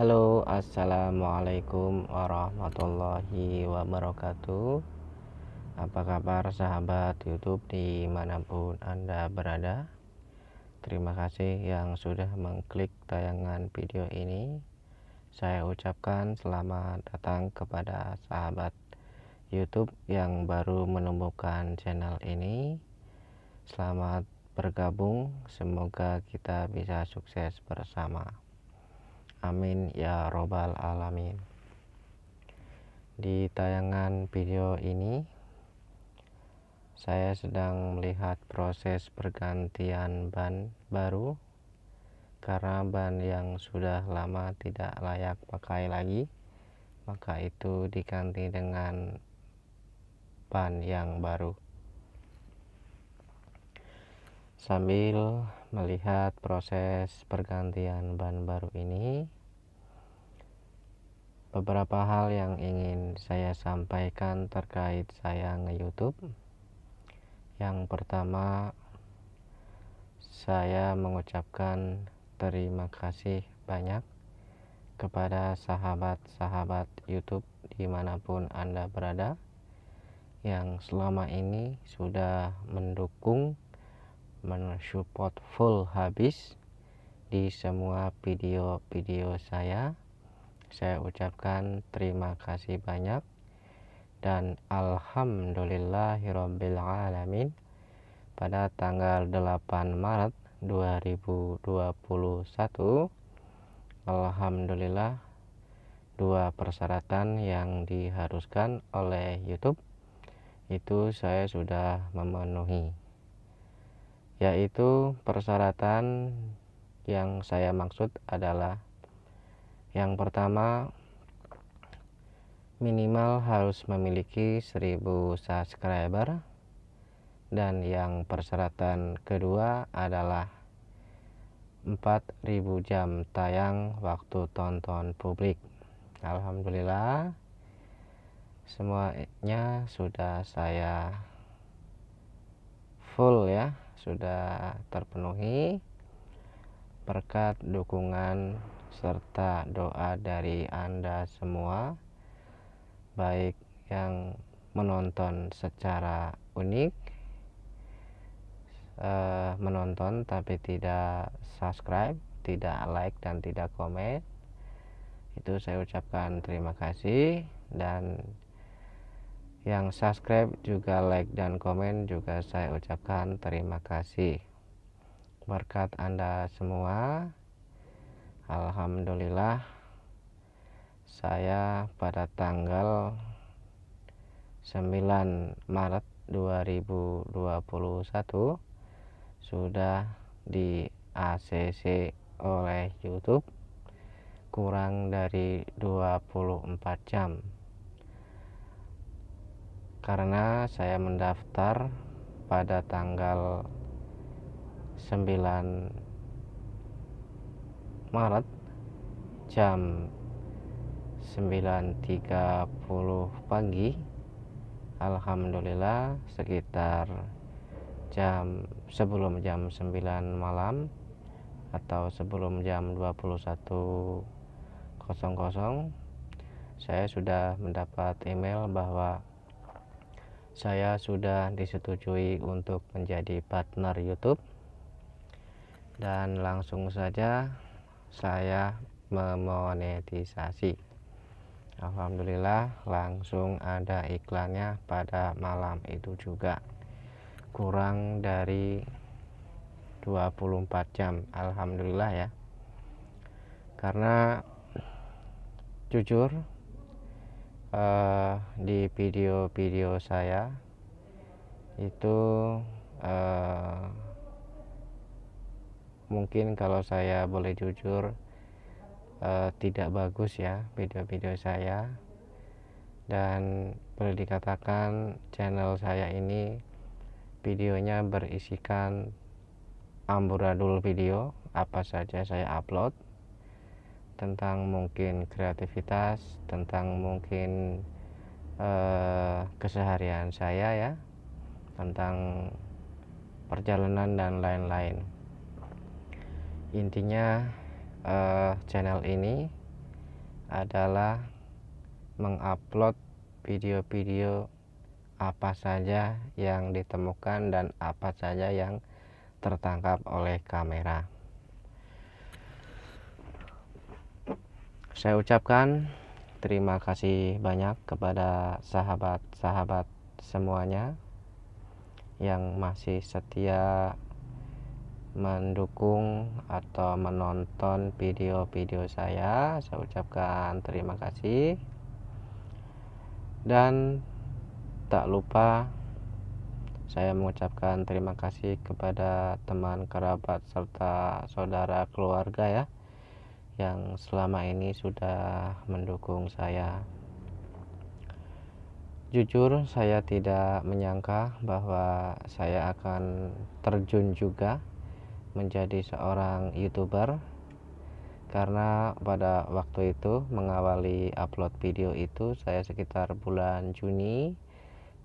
Halo, assalamualaikum warahmatullahi wabarakatuh. Apa kabar sahabat YouTube dimanapun Anda berada? Terima kasih yang sudah mengklik tayangan video ini. Saya ucapkan selamat datang kepada sahabat YouTube yang baru menemukan channel ini. Selamat bergabung, semoga kita bisa sukses bersama. Amin ya robbal alamin. Di tayangan video ini saya sedang melihat proses pergantian ban baru karena ban yang sudah lama tidak layak pakai lagi maka itu diganti dengan ban yang baru sambil melihat proses pergantian ban baru ini beberapa hal yang ingin saya sampaikan terkait saya nge-youtube yang pertama saya mengucapkan terima kasih banyak kepada sahabat-sahabat YouTube dimanapun Anda berada yang selama ini sudah mendukung mensupport full habis di semua video-video saya saya ucapkan terima kasih banyak dan alhamdulillahirabbil alamin pada tanggal 8 Maret 2021 alhamdulillah dua persyaratan yang diharuskan oleh YouTube itu saya sudah memenuhi yaitu persyaratan yang saya maksud adalah yang pertama minimal harus memiliki 1000 subscriber dan yang persyaratan kedua adalah 4000 jam tayang waktu tonton publik Alhamdulillah semuanya sudah saya full ya sudah terpenuhi berkat dukungan serta doa dari Anda semua baik yang menonton secara unik eh, menonton tapi tidak subscribe tidak like dan tidak komen itu saya ucapkan terima kasih dan yang subscribe juga like dan komen juga saya ucapkan terima kasih berkat anda semua Alhamdulillah saya pada tanggal 9 Maret 2021 sudah di ACC oleh YouTube kurang dari 24 jam karena saya mendaftar pada tanggal 9 Maret jam 9.30 pagi Alhamdulillah sekitar jam sebelum jam 9 malam atau sebelum jam 21.00 saya sudah mendapat email bahwa saya sudah disetujui untuk menjadi partner YouTube dan langsung saja saya memonetisasi Alhamdulillah langsung ada iklannya pada malam itu juga kurang dari 24 jam Alhamdulillah ya karena jujur uh, di video-video saya itu uh, mungkin kalau saya boleh jujur uh, tidak bagus ya video-video saya dan boleh dikatakan channel saya ini videonya berisikan amburadul video apa saja saya upload tentang mungkin kreativitas, tentang mungkin eh, keseharian saya ya, tentang perjalanan dan lain-lain. Intinya eh, channel ini adalah mengupload video-video apa saja yang ditemukan dan apa saja yang tertangkap oleh kamera. saya ucapkan terima kasih banyak kepada sahabat-sahabat semuanya yang masih setia mendukung atau menonton video-video saya saya ucapkan terima kasih dan tak lupa saya mengucapkan terima kasih kepada teman kerabat serta saudara keluarga ya yang selama ini sudah mendukung saya. Jujur, saya tidak menyangka bahwa saya akan terjun juga menjadi seorang YouTuber karena pada waktu itu mengawali upload video itu saya sekitar bulan Juni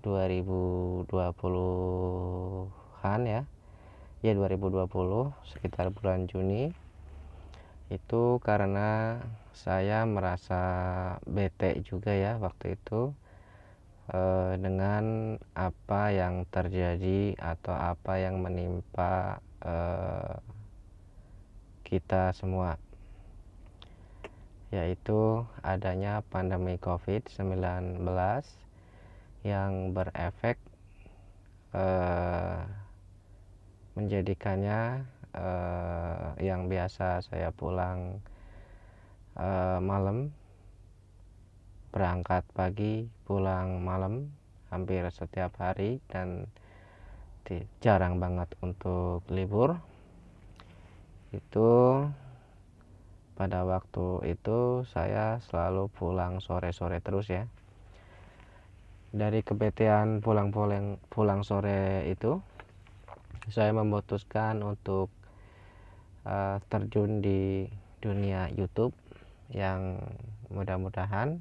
2020-an ya. Ya 2020 sekitar bulan Juni itu karena saya merasa bete juga ya waktu itu eh, dengan apa yang terjadi atau apa yang menimpa eh, kita semua yaitu adanya pandemi COVID-19 yang berefek eh, menjadikannya uh, yang biasa saya pulang uh, malam berangkat pagi pulang malam hampir setiap hari dan jarang banget untuk libur itu pada waktu itu saya selalu pulang sore-sore terus ya dari kebetean pulang-pulang pulang sore itu saya memutuskan untuk uh, terjun di dunia YouTube yang mudah-mudahan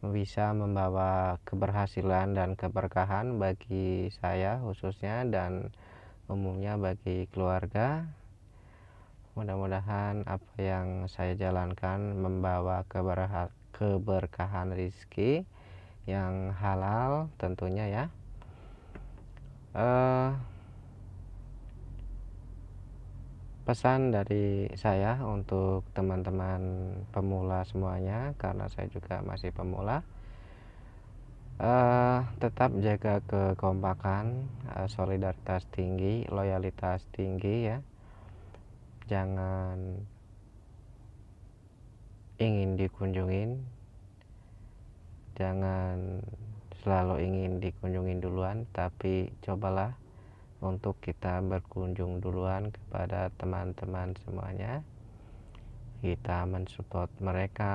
bisa membawa keberhasilan dan keberkahan bagi saya khususnya dan umumnya bagi keluarga. Mudah-mudahan apa yang saya jalankan membawa keberkahan rizki yang halal tentunya ya. Uh, pesan dari saya untuk teman-teman pemula semuanya karena saya juga masih pemula uh, tetap jaga kekompakan uh, solidaritas tinggi loyalitas tinggi ya jangan ingin dikunjungin jangan selalu ingin dikunjungin duluan tapi cobalah untuk kita berkunjung duluan kepada teman-teman semuanya kita mensupport mereka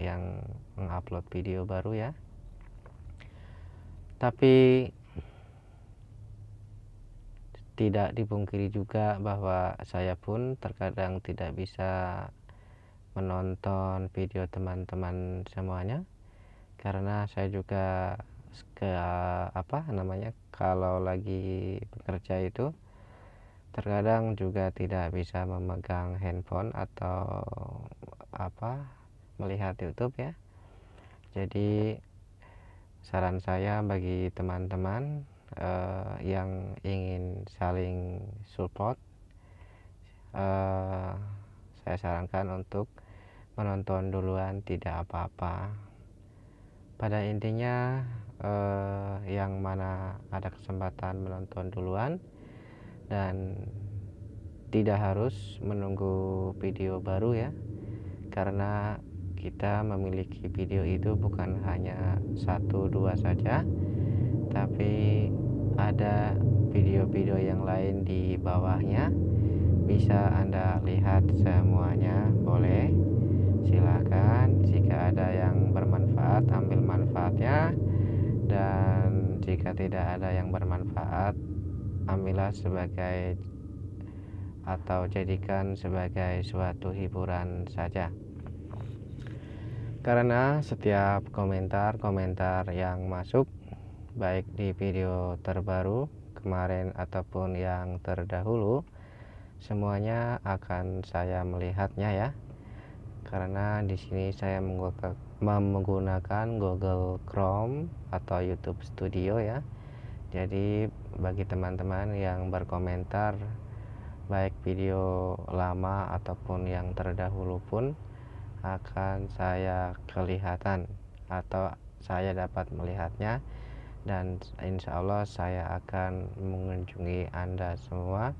yang mengupload video baru ya tapi tidak dipungkiri juga bahwa saya pun terkadang tidak bisa menonton video teman-teman semuanya karena saya juga ke apa namanya kalau lagi bekerja itu terkadang juga tidak bisa memegang handphone atau apa melihat YouTube ya jadi saran saya bagi teman-teman eh, yang ingin saling support eh, saya sarankan untuk menonton duluan tidak apa-apa pada intinya eh, yang mana ada kesempatan menonton duluan dan tidak harus menunggu video baru ya karena kita memiliki video itu bukan hanya satu dua saja tapi ada video-video yang lain di bawahnya bisa anda lihat semuanya boleh silakan jika ada yang bermanfaat ambil manfaatnya dan jika tidak ada yang bermanfaat ambillah sebagai atau jadikan sebagai suatu hiburan saja karena setiap komentar-komentar yang masuk baik di video terbaru kemarin ataupun yang terdahulu semuanya akan saya melihatnya ya karena di sini saya menggunakan menggunakan Google Chrome atau YouTube Studio ya. Jadi bagi teman-teman yang berkomentar baik video lama ataupun yang terdahulu pun akan saya kelihatan atau saya dapat melihatnya dan insya Allah saya akan mengunjungi Anda semua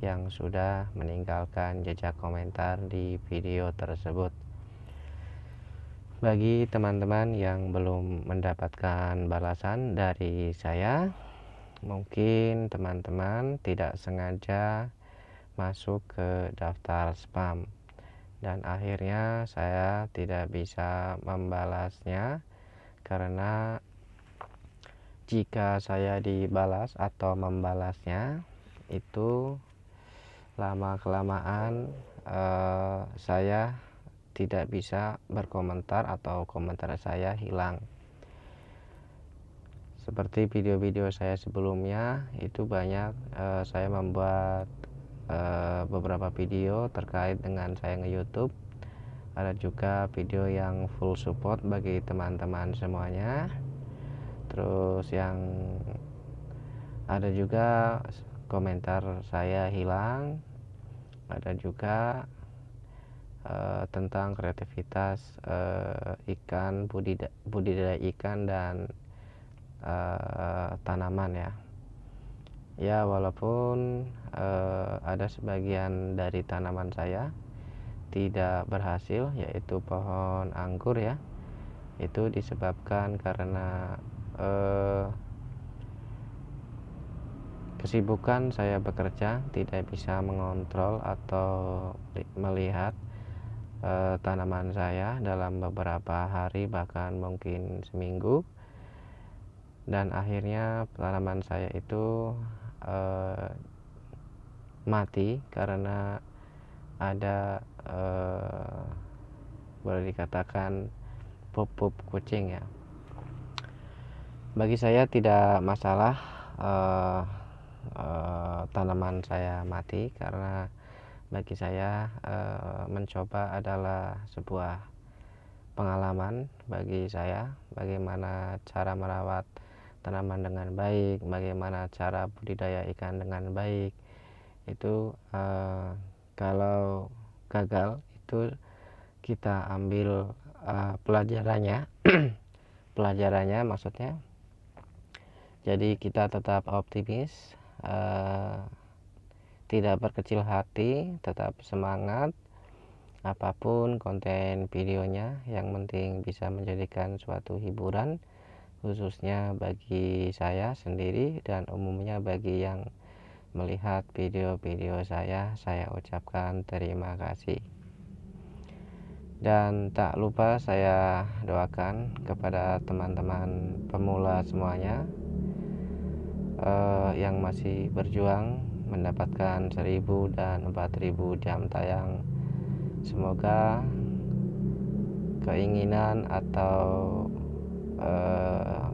yang sudah meninggalkan jejak komentar di video tersebut bagi teman-teman yang belum mendapatkan balasan dari saya mungkin teman-teman tidak sengaja masuk ke daftar spam dan akhirnya saya tidak bisa membalasnya karena jika saya dibalas atau membalasnya itu lama kelamaan eh, saya tidak bisa berkomentar atau komentar saya hilang seperti video-video saya sebelumnya itu banyak eh, saya membuat eh, beberapa video terkait dengan saya nge YouTube ada juga video yang full support bagi teman-teman semuanya terus yang ada juga komentar saya hilang ada juga Eh, tentang kreativitas uh, ikan budidaya, budidaya ikan dan uh, tanaman ya ya walaupun uh, ada sebagian dari tanaman saya tidak berhasil yaitu pohon anggur ya itu disebabkan karena uh, kesibukan saya bekerja tidak bisa mengontrol atau melihat eh, tanaman saya dalam beberapa hari bahkan mungkin seminggu dan akhirnya tanaman saya itu eh, mati karena ada eh, boleh dikatakan pupuk kucing ya bagi saya tidak masalah eh, eh, tanaman saya mati karena bagi saya e, mencoba adalah sebuah pengalaman bagi saya bagaimana cara merawat tanaman dengan baik bagaimana cara budidaya ikan dengan baik itu e, kalau gagal itu kita ambil e, pelajarannya pelajarannya maksudnya jadi kita tetap optimis e, tidak berkecil hati tetap semangat apapun konten videonya yang penting bisa menjadikan suatu hiburan khususnya bagi saya sendiri dan umumnya bagi yang melihat video-video saya saya ucapkan terima kasih dan tak lupa saya doakan kepada teman-teman pemula semuanya eh, yang masih berjuang mendapatkan 1000 dan 4000 jam tayang semoga keinginan atau cita eh,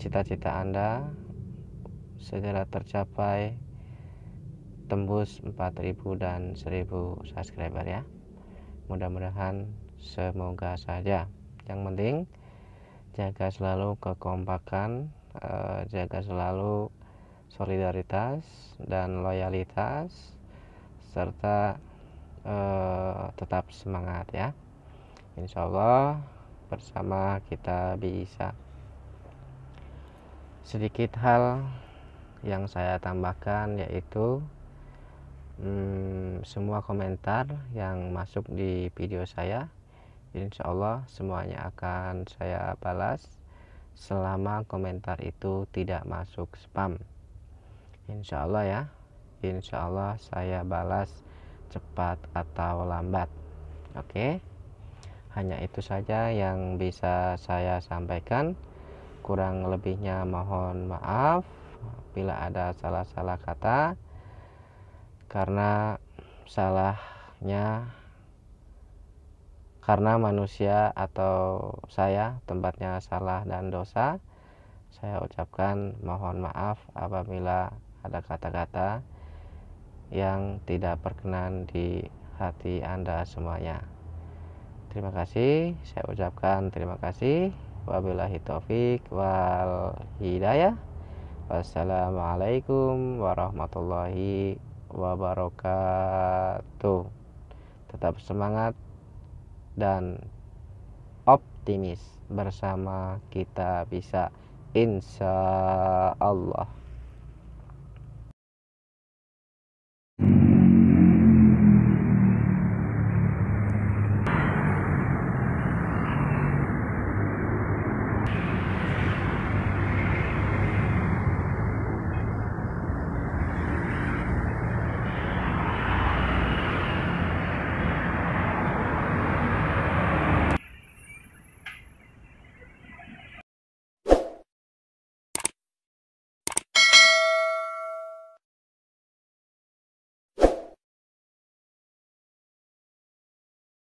cita-cita Anda segera tercapai tembus 4000 dan 1000 subscriber ya mudah-mudahan semoga saja yang penting jaga selalu kekompakan eh, jaga selalu solidaritas dan loyalitas serta eh, tetap semangat ya Insya Allah bersama kita bisa sedikit hal yang saya tambahkan yaitu hmm, semua komentar yang masuk di video saya insya Allah semuanya akan saya balas selama komentar itu tidak masuk spam insya Allah ya insya Allah saya balas cepat atau lambat oke hanya itu saja yang bisa saya sampaikan kurang lebihnya mohon maaf bila ada salah-salah kata karena salahnya karena manusia atau saya tempatnya salah dan dosa saya ucapkan mohon maaf apabila ada kata-kata yang tidak berkenan di hati Anda semuanya. Terima kasih, saya ucapkan terima kasih. Wabillahi taufik wal hidayah. Wassalamualaikum warahmatullahi wabarakatuh. Tetap semangat dan optimis bersama kita bisa insya Allah.